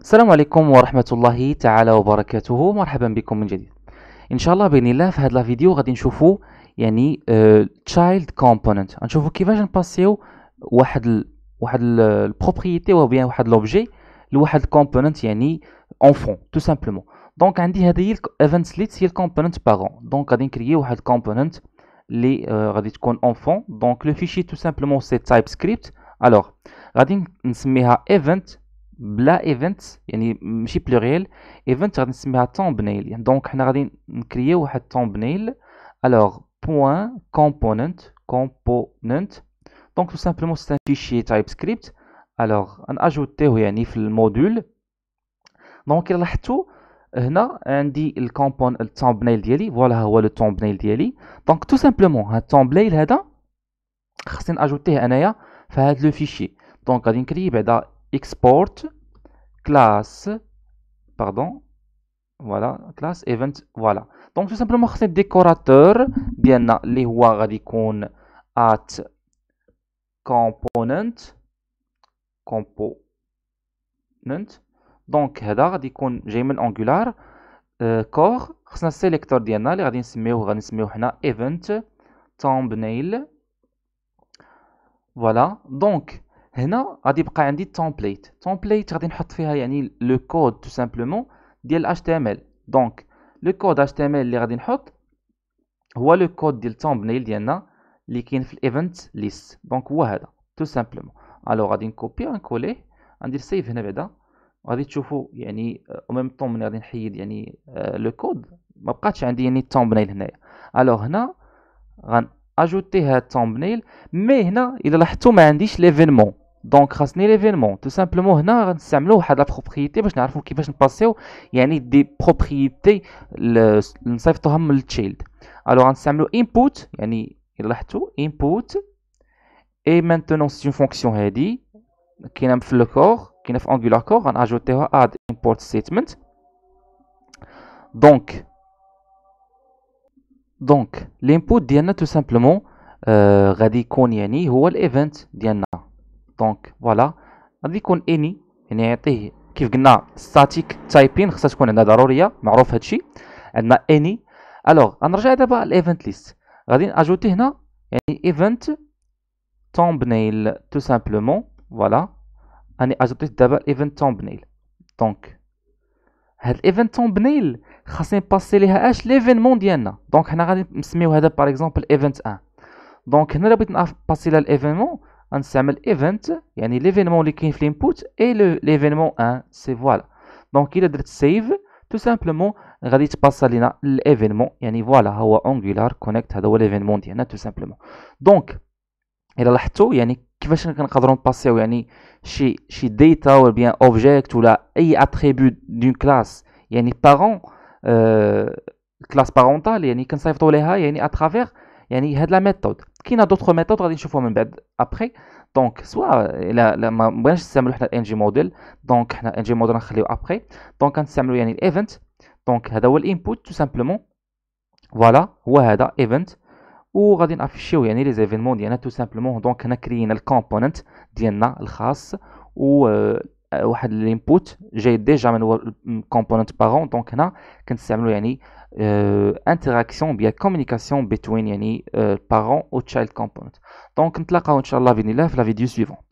السلام عليكم ورحمة الله تعالى وبركاته مرحبا بكم من جديد ان شاء الله باذن الله في هذا الفيديو غادي نشوفو يعني تشايلد آه، child component نشوفو كيفاش نباسيو واحد ال... واحد البروبريتي وبيا واحد لوبجي لواحد الكومبوننت يعني اونفون تو سامبلومون دونك عندي هذه هي ايفنت ليتس هي الكومبوننت بارون دونك غادي نكريي واحد لي اللي آه، غادي تكون اونفون دونك لو فيشي تو سامبلومون سي تايب سكريبت الوغ غادي نسميها ايفنت بلا ايفنت يعني ماشي بلوريال ايفنت غادي نسميها تومبنيل يعني دونك حنا غادي نكرييو واحد تومبنيل الوغ بوان كومبوننت كومبوننت دونك تو سامبلومون سي ان فيشي تايب سكريبت الوغ ناجوتيوه يعني في الموديول دونك الى لاحظتو هنا عندي الكومبون التومبنيل ديالي فوالا هو لو تومبنيل ديالي دونك تو سامبلومون هاد التومبنيل هذا خاصني ناجوتيه انايا في هاد لو فيشي دونك غادي نكري بعدا export class pardon voilà class event voilà donc tout simplement c'est décorateur bien les radicon at component component donc radicon j'aime angular euh, core c'est un sélecteur d'yana les radins mais on event thumbnail voilà donc هنا غادي يبقى عندي template template غادي نحط فيها يعني لو كود تو سامبلومون ديال HTML دونك لو كود HTML اللي غادي نحط هو لو كود ديال thumbnail ديالنا اللي كاين في الايفنت ليست دونك هو هذا تو سامبلومون الو غادي نكوبي نكوليه غندير سيف هنا بعدا غادي تشوفوا يعني او ميم طون غادي نحيد يعني لو آه، كود ما بقاتش عندي يعني التومبنيل هنايا الو هنا غن اجوتي هاد التومبنيل مي هنا الا لاحظتوا ما عنديش ليفينمون donc rasner l'événement tout simplement là ensemble au has de propriété parce que je ne sais pas si vous y avez des propriétés le safe to handle child alors ensemble input y a ni il a tout input et maintenant c'est une fonction ready qui ne fait le corps qui ne fait angular corps on a ajouté à import statement donc donc l'input diana tout simplement ready quand y a ni oual دونك فوالا غادي يكون اني يعني يعطيه كيف قلنا ستاتيك تايبين خصها تكون عندنا ضروريه معروف هادشي عندنا اني الوغ غنرجع دابا الايفنت ليست غادي ناجوتي هنا يعني ايفنت تومبنيل تو سامبلومون فوالا اني اجوتي دابا ايفنت تومبنيل دونك هاد الايفنت تومبنيل خاصني نباسي ليها اش ليفينمون ديالنا دونك حنا غادي نسميو هذا باغ اكزومبل ايفنت 1 دونك هنا بغيت نباسي لها الايفينمون غنستعمل ايفنت يعني ليفينمون اللي كاين في الانبوت اي ليفينمون ان سي فوالا دونك الا درت سيف تو سامبلومون غادي تباسا لينا ليفينمون يعني فوالا هو انجولار كونيكت هذا هو ليفينمون ديالنا تو سامبلومون دونك الا لاحظتوا يعني كيفاش كنقدروا نباسيو يعني شي شي ديتا ولا بيان اوبجيكت ولا اي اتريبيو دون كلاس يعني بارون الكلاس أه... بارونتال يعني كنصيفطوا ليها يعني اترافيغ يعني هاد لا ميثود كاينه دوطخ ميثود غادي نشوفو من بعد ابخي دونك سوا الا ما بغيناش نستعملو حنا الان جي موديل دونك حنا الان جي موديل غنخليو ابخي دونك غنستعملو يعني الايفنت دونك هذا هو الانبوت تو سامبلومون فوالا هو هذا ايفنت وغادي نافيشيو يعني لي زيفينمون ديالنا تو سامبلومون دونك هنا كرينا الكومبوننت ديالنا الخاص و واحد الانبوت جاي ديجا من الكومبوننت بارون دونك هنا كنستعملو يعني Euh, interaction ou communication between euh, parents parent ou child component. Donc, on se retrouve, la vidéo suivante.